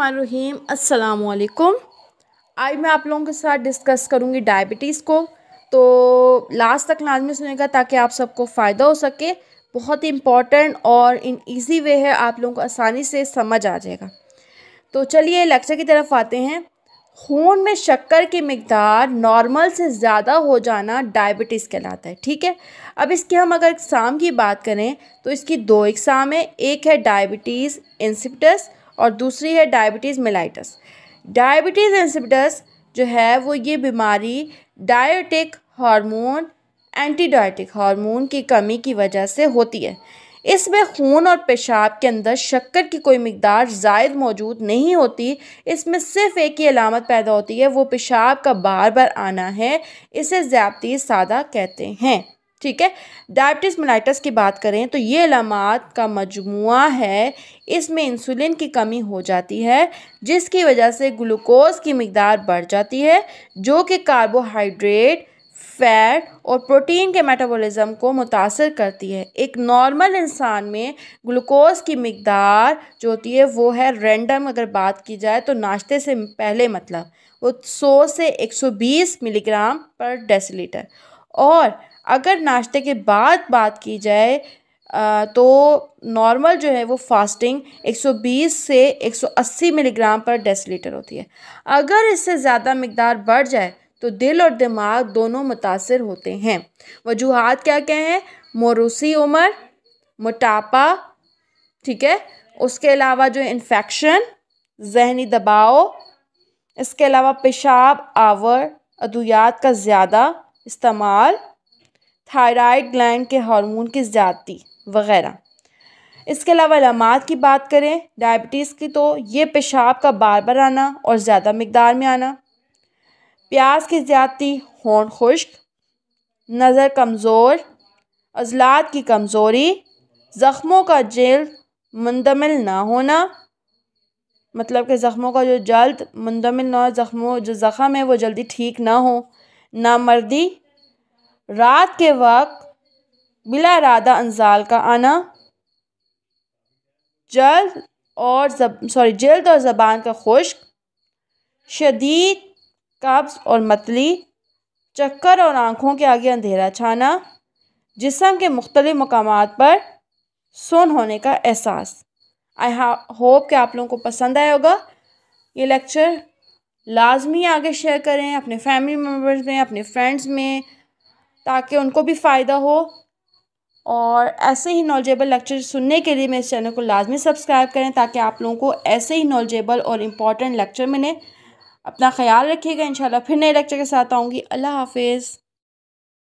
रहीम अस्सलाम वालेकुम आज मैं आप लोगों के साथ डिस्कस करूंगी डायबिटीज़ को तो लास्ट तक लाजमी सुनेगा ताकि आप सबको फ़ायदा हो सके बहुत ही इम्पॉर्टेंट और इन इजी वे है आप लोगों को आसानी से समझ आ जाएगा तो चलिए लेक्चर की तरफ आते हैं खून में शक्कर की मकदार नॉर्मल से ज़्यादा हो जाना डायबिटीज़ कहलाता है ठीक है अब इसके हम अगर इकसाम की बात करें तो इसकी दो इकसाम है एक है डायबिटीज़ इंसिप्टस और दूसरी है डायबिटीज़ मेलाइटस डायबिटीज़ इंसिपिडस जो है वो ये बीमारी डायोटिक हार्मोन एंटीडायोटिक हार्मोन की कमी की वजह से होती है इसमें खून और पेशाब के अंदर शक्कर की कोई मकदार जायद मौजूद नहीं होती इसमें सिर्फ एक ही अलामत पैदा होती है वो पेशाब का बार बार आना है इसे ज़्यादती सादा कहते हैं ठीक है डायबिटीज़ मिलाइटस की बात करें तो ये लमात का मजमु है इसमें इंसुलिन की कमी हो जाती है जिसकी वजह से ग्लूकोज की मकदार बढ़ जाती है जो कि कार्बोहाइड्रेट फैट और प्रोटीन के मेटाबॉलिज्म को मुतासर करती है एक नॉर्मल इंसान में ग्लूकोज की मकदार जो होती है वो है रेंडम अगर बात की जाए तो नाश्ते से पहले मतलब वो 100 से 120 मिलीग्राम पर डेसीलीटर और अगर नाश्ते के बाद बात की जाए तो नॉर्मल जो है वो फास्टिंग 120 से 180 मिलीग्राम पर डेसीलीटर होती है अगर इससे ज़्यादा मकदार बढ़ जाए तो दिल और दिमाग दोनों मुतासर होते हैं वजूहत क्या क्या हैं मोरूसी उम्र मोटापा ठीक है उसके अलावा जो इन्फेक्शन जहनी दबाव इसके अलावा पेशाब आवर अदुयात का ज़्यादा इस्तेमाल थायराइड ग्लैंड के हार्मोन की ज़्यादती वगैरह इसके अलावा अलामत की बात करें डायबिटीज़ की तो ये पेशाब का बार बार आना और ज़्यादा मकदार में आना प्यास की ज़्यादती होंठ खुश्क नज़र कमज़ोर अजलात की कमज़ोरी ज़ख़्मों का जल्द मंदमिल ना होना मतलब कि ज़ख़्मों का जो जल्द मंदमिल ना हो ज़ख़्मों जो ज़ख़म है वो जल्दी ठीक ना हो नामर्दी रात के वक्त बिला रादा अंजाल का आना जल्द और जब सॉरी जल्द और ज़बान का खुश्क शदीद कब्ज़ और मतली चक्कर और आँखों के आगे अंधेरा छाना जिसम के मुख्तलि मकाम पर सुन होने का एहसास आई होप कि आप लोगों को पसंद आया होगा ये लेक्चर लाजमी आगे शेयर करें अपने फैमिली मेम्बर्स में अपने फ्रेंड्स में ताकि उनको भी फ़ायदा हो और ऐसे ही नॉलेजेबल लेक्चर सुनने के लिए मेरे चैनल को लाजमी सब्सक्राइब करें ताकि आप लोगों को ऐसे ही नॉलेजेबल और इम्पॉर्टेंट लेक्चर मिले अपना ख्याल रखिएगा इंशाल्लाह फिर नए लेक्चर के साथ आऊँगी अल्लाह हाफिज़